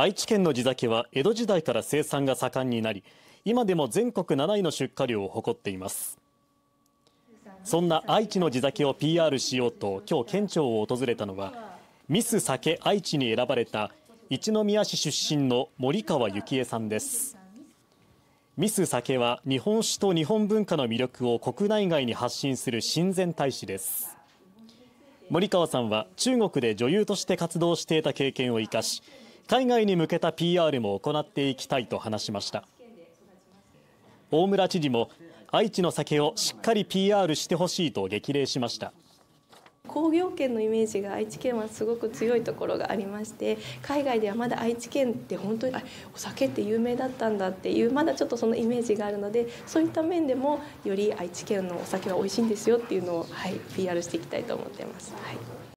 愛知県の地酒は江戸時代から生産が盛んになり今でも全国7位の出荷量を誇っていますそんな愛知の地酒を PR しようと今日県庁を訪れたのはミス酒愛知に選ばれた一宮市出身の森川幸恵さんですミス酒は日本酒と日本文化の魅力を国内外に発信する親善大使です森川さんは中国で女優として活動していた経験を生かし海外に向けた PR も行っていきたいと話しました大村知事も愛知の酒をしっかり PR してほしいと激励しました工業圏のイメージが愛知県はすごく強いところがありまして海外ではまだ愛知県って本当にあお酒って有名だったんだっていうまだちょっとそのイメージがあるのでそういった面でもより愛知県のお酒は美味しいんですよっていうのを、はい、PR していきたいと思ってます。はい